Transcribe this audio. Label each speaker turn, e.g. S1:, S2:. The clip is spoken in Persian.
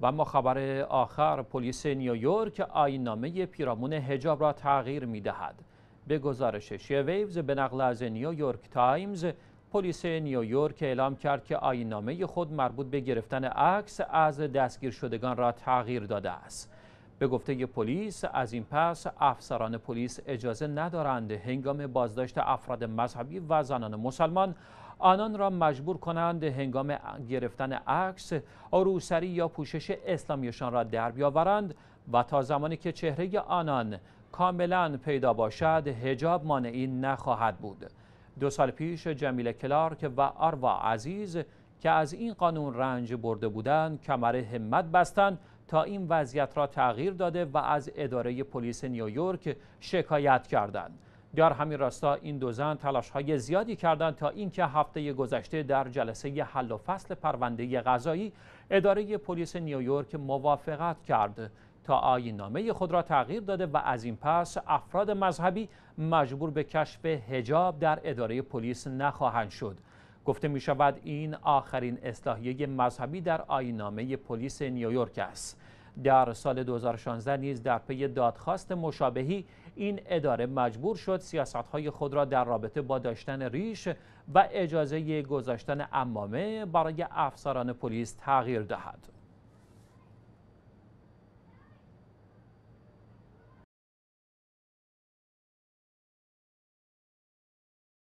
S1: و اما خبر آخر پلیس نیویورک آینامه پیرامون هجاب را تغییر می دهد. به گزارش شیویوز به نقل از نیویورک تایمز پلیس نیویورک اعلام کرد که آینامه خود مربوط به گرفتن عکس از دستگیر شدگان را تغییر داده است. به گفته پلیس از این پس افسران پلیس اجازه ندارند هنگام بازداشت افراد مذهبی و زنان مسلمان آنان را مجبور کنند هنگام گرفتن عکس روسری یا پوشش اسلامیشان را در بیاورند و تا زمانی که چهره آنان کاملا پیدا باشد هجاب مانعی نخواهد بود دو سال پیش جمیل کلارک و آروا عزیز که از این قانون رنج برده بودند کمر همت بستند تا این وضعیت را تغییر داده و از اداره پلیس نیویورک شکایت کردند در همین راستا این دو زن تلاش های زیادی کردند تا اینکه هفته گذشته در جلسه حل و فصل پرونده غذایی اداره پلیس نیویورک موافقت کرد تا آینامه خود را تغییر داده و از این پس افراد مذهبی مجبور به کشف هجاب در اداره پلیس نخواهند شد گفته می شود این آخرین اصلاحیه مذهبی در آینامه پلیس نیویورک است در سال 2016 نیز در پی دادخواست مشابهی این اداره مجبور شد سیاستهای خود را در رابطه با داشتن ریش و اجازه گذاشتن امامه برای افسران پلیس تغییر دهد.